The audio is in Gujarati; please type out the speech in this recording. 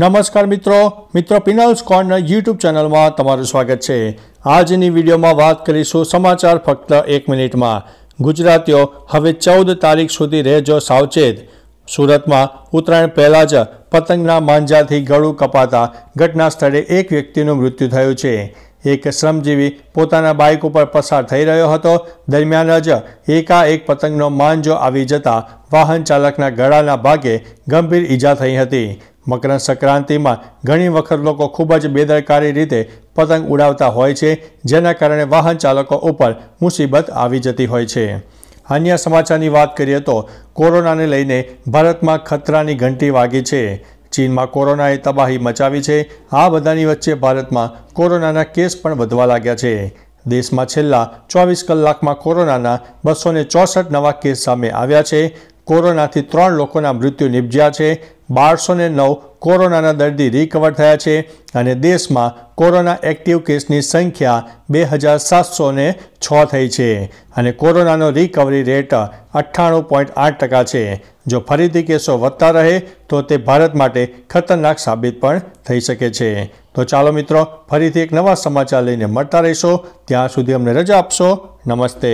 નમસ્કાર મિત્રો મિત્રો પિનલ્સ કોર્નર યુટ્યુબ ચેનલમાં તમારું સ્વાગત છે આજની વિડીયોમાં વાત કરીશું સમાચાર ફક્ત એક મિનિટમાં ગુજરાતીઓ હવે ચૌદ તારીખ સુધી રહેજો સાવચેત સુરતમાં ઉત્તરાયણ પહેલાં જ પતંગના માંજાથી ગળું કપાતા ઘટના સ્થળે એક વ્યક્તિનું મૃત્યુ થયું છે એક શ્રમજીવી પોતાના બાઇક ઉપર પસાર થઈ રહ્યો હતો દરમિયાન જ એકાએક પતંગનો માંજો આવી જતા વાહન ચાલકના ગળાના ભાગે ગંભીર ઈજા થઈ હતી મકર સંક્રાંતિમાં ઘણી વખત લોકો ખૂબ જ બેદરકારી રીતે પતંગ ઉડાવતા હોય છે જેના કારણે વાહન ચાલકો ઉપર મુસીબત આવી જતી હોય છે અન્ય સમાચારની વાત કરીએ તો કોરોનાને લઈને ભારતમાં ખતરાની ઘંટી વાગી છે ચીનમાં કોરોનાએ તબાહી મચાવી છે આ બધાની વચ્ચે ભારતમાં કોરોનાના કેસ પણ વધવા લાગ્યા છે દેશમાં છેલ્લા ચોવીસ કલાકમાં કોરોનાના બસો ચોસઠ નવા કેસ સામે આવ્યા છે કોરોનાથી ત્રણ લોકોના મૃત્યુ નિપજ્યા છે બારસો નવ કોરોનાના દર્દી રિકવર થયા છે અને દેશમાં કોરોના એક્ટિવ કેસની સંખ્યા બે હજાર સાતસો ને છ થઈ છે અને કોરોનાનો રિકવરી રેટ અઠ્ઠાણું પોઈન્ટ આઠ ટકા છે જો ફરીથી કેસો વધતા રહે તો તે ભારત માટે ખતરનાક સાબિત પણ થઈ શકે છે તો ચાલો મિત્રો ફરીથી એક નવા સમાચાર લઈને મળતા રહીશો ત્યાં સુધી અમને રજા આપશો નમસ્તે